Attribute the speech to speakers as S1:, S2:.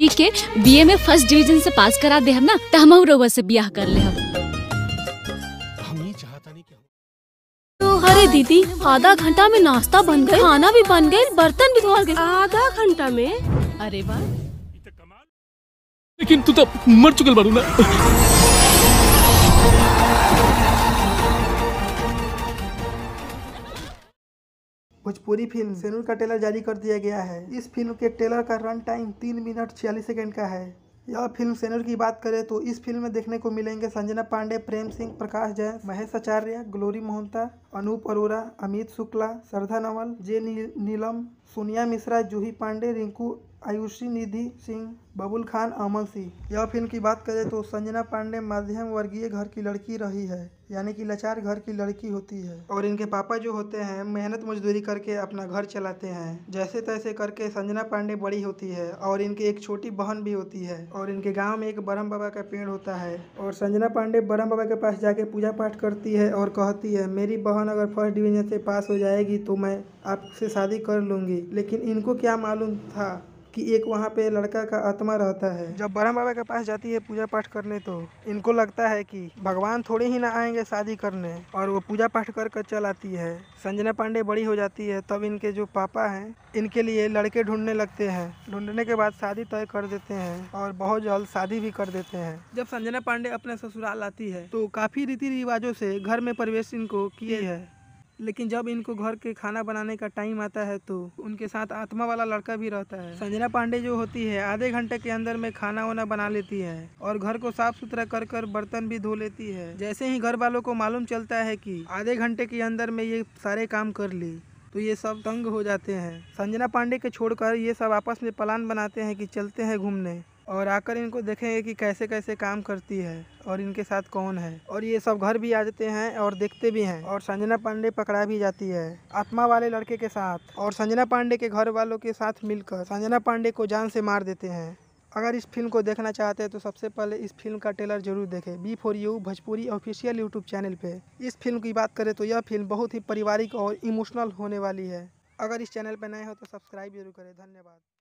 S1: ठीक B BA में first division से पास करा दे हम ना तो हम और से ब्याह कर ले हम तो अरे दीदी आधा घंटा में नाश्ता बन गए खाना भी बन गए बर्तन भी धोल गए आधा घंटा में अरे वाह तो लेकिन तू तो मर चुकल बारू ना भोजपुरी फिल्म सेनूर हम्म। का ट्रेलर जारी कर दिया गया है इस फिल्म के ट्रेलर का रन टाइम तीन मिनट छियालीस सेकेंड का है यह फिल्म सेनूर की बात करें तो इस फिल्म में देखने को मिलेंगे संजना पांडे प्रेम सिंह प्रकाश जैन महेश आचार्य ग्लोरी मोहंता अनूप अरोरा अमित शुक्ला श्रद्धा नवल जे नीलम सोनिया मिश्रा जूही पांडे रिंकू आयुषी निधि सिंह बबुल खान अमल सिंह यह फिल्म की बात करें तो संजना पांडे मध्यम वर्गीय घर की लड़की रही है यानी कि लाचार घर की लड़की होती है और इनके पापा जो होते हैं मेहनत मजदूरी करके अपना घर चलाते हैं जैसे तैसे करके संजना पांडे बड़ी होती है और इनकी एक छोटी बहन भी होती है और इनके गाँव में एक ब्रह्म बाबा का पेड़ होता है और संजना पांडे ब्रह्म बाबा के पास जाके पूजा पाठ करती है और कहती है मेरी बहन अगर फर्स्ट डिविजन से पास हो जाएगी तो मैं आपसे शादी कर लूंगी लेकिन इनको क्या मालूम था कि एक वहाँ पे लड़का का आत्मा रहता है जब ब्रह्म बाबा के पास जाती है पूजा पाठ करने तो इनको लगता है कि भगवान थोड़े ही ना आएंगे शादी करने और वो पूजा पाठ कर कर चल आती है संजना पांडे बड़ी हो जाती है तब इनके जो पापा हैं इनके लिए लड़के ढूंढने लगते हैं ढूंढने के बाद शादी तय कर देते हैं और बहुत जल्द शादी भी कर देते हैं जब संजना पांडे अपने ससुराल आती है तो काफी रीति रिवाजों से घर में प्रवेश इनको किए है लेकिन जब इनको घर के खाना बनाने का टाइम आता है तो उनके साथ आत्मा वाला लड़का भी रहता है संजना पांडे जो होती है आधे घंटे के अंदर में खाना वाना बना लेती है और घर को साफ सुथरा कर कर बर्तन भी धो लेती है जैसे ही घर वालों को मालूम चलता है कि आधे घंटे के अंदर में ये सारे काम कर ली तो ये सब तंग हो जाते हैं संजना पांडे के छोड़कर ये सब आपस में प्लान बनाते हैं कि चलते हैं घूमने और आकर इनको देखेंगे कि कैसे कैसे काम करती है और इनके साथ कौन है और ये सब घर भी आ जाते हैं और देखते भी हैं और संजना पांडे पकड़ा भी जाती है आत्मा वाले लड़के के साथ और संजना पांडे के घर वालों के साथ मिलकर संजना पांडे को जान से मार देते हैं अगर इस फिल्म को देखना चाहते हैं तो सबसे पहले इस फिल्म का ट्रेलर जरूर देखें B for you Bhojpuri official YouTube channel पे इस फिल्म की बात करें तो यह फिल्म बहुत ही पारिवारिक और इमोशनल होने वाली है अगर इस चैनल पर नए हो तो सब्सक्राइब जरूर करें धन्यवाद